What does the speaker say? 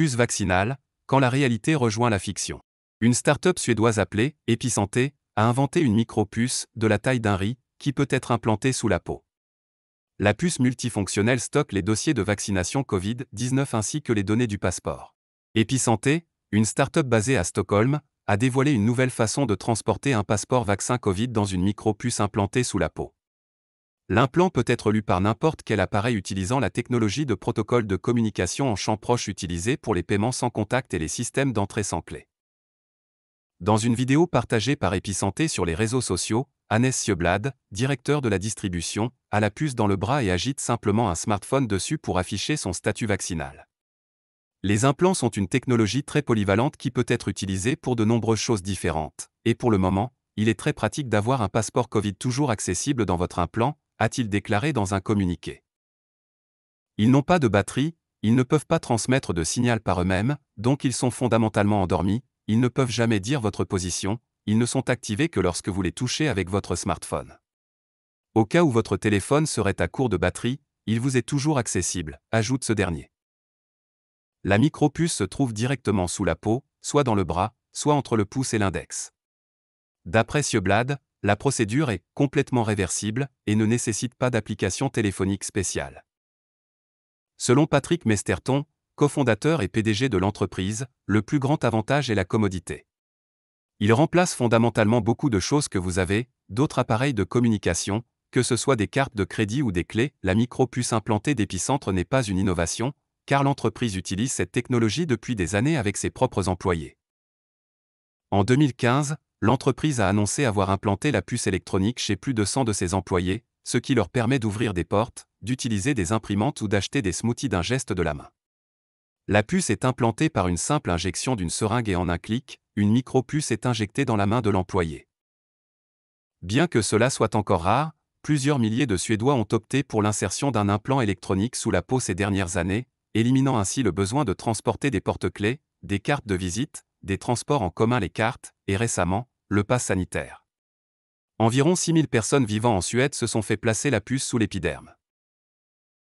Puce vaccinale, quand la réalité rejoint la fiction. Une start-up suédoise appelée Epicenté a inventé une micro-puce de la taille d'un riz qui peut être implantée sous la peau. La puce multifonctionnelle stocke les dossiers de vaccination Covid-19 ainsi que les données du passeport. Epicenté, une start-up basée à Stockholm, a dévoilé une nouvelle façon de transporter un passeport vaccin Covid dans une micro-puce implantée sous la peau. L'implant peut être lu par n'importe quel appareil utilisant la technologie de protocole de communication en champ proche utilisée pour les paiements sans contact et les systèmes d'entrée sans clé. Dans une vidéo partagée par Epicenté sur les réseaux sociaux, Hannes Sieblad, directeur de la distribution, a la puce dans le bras et agite simplement un smartphone dessus pour afficher son statut vaccinal. Les implants sont une technologie très polyvalente qui peut être utilisée pour de nombreuses choses différentes, et pour le moment, il est très pratique d'avoir un passeport Covid toujours accessible dans votre implant, a-t-il déclaré dans un communiqué. Ils n'ont pas de batterie, ils ne peuvent pas transmettre de signal par eux-mêmes, donc ils sont fondamentalement endormis, ils ne peuvent jamais dire votre position, ils ne sont activés que lorsque vous les touchez avec votre smartphone. Au cas où votre téléphone serait à court de batterie, il vous est toujours accessible, ajoute ce dernier. La micropuce se trouve directement sous la peau, soit dans le bras, soit entre le pouce et l'index. D'après Sieblad, la procédure est complètement réversible et ne nécessite pas d'application téléphonique spéciale. Selon Patrick Mesterton, cofondateur et PDG de l'entreprise, le plus grand avantage est la commodité. Il remplace fondamentalement beaucoup de choses que vous avez, d'autres appareils de communication, que ce soit des cartes de crédit ou des clés, la micropuce implantée d'épicentre n'est pas une innovation, car l'entreprise utilise cette technologie depuis des années avec ses propres employés. En 2015, l'entreprise a annoncé avoir implanté la puce électronique chez plus de 100 de ses employés, ce qui leur permet d'ouvrir des portes, d'utiliser des imprimantes ou d'acheter des smoothies d'un geste de la main. La puce est implantée par une simple injection d'une seringue et en un clic, une micro-puce est injectée dans la main de l'employé. Bien que cela soit encore rare, plusieurs milliers de Suédois ont opté pour l'insertion d'un implant électronique sous la peau ces dernières années, éliminant ainsi le besoin de transporter des porte-clés, des cartes de visite, des transports en commun les cartes, et récemment, le pas sanitaire. Environ 6000 personnes vivant en Suède se sont fait placer la puce sous l'épiderme.